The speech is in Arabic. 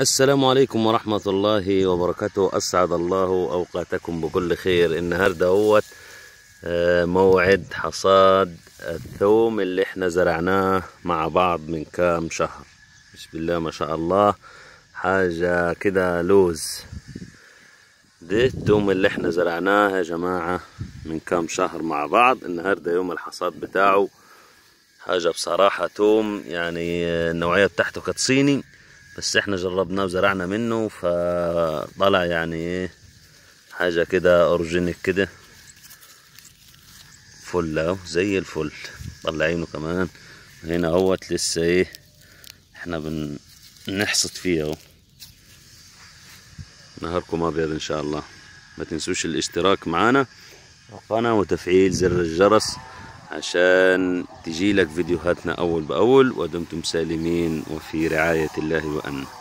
السلام عليكم ورحمة الله وبركاته أسعد الله أوقاتكم بكل خير النهاردة هو آه، موعد حصاد الثوم اللي احنا زرعناه مع بعض من كام شهر بسم الله ما شاء الله حاجة كده لوز ده الثوم اللي احنا زرعناه يا جماعة من كام شهر مع بعض النهاردة يوم الحصاد بتاعه حاجة بصراحة توم يعني آه، النوعية بتاعته كانت صيني بس احنا جربناه وزرعنا منه فطلع يعني ايه حاجة كده اورجينيك كده فل اهو زي الفل طلعينه كمان هنا اهوت لسه ايه احنا بنحصد فيه اهو نهاركم ابيض ان شاء الله ما تنسوش الاشتراك معنا القناة وتفعيل زر الجرس عشان تجيلك فيديوهاتنا أول بأول ودمتم سالمين وفي رعاية الله وأمنه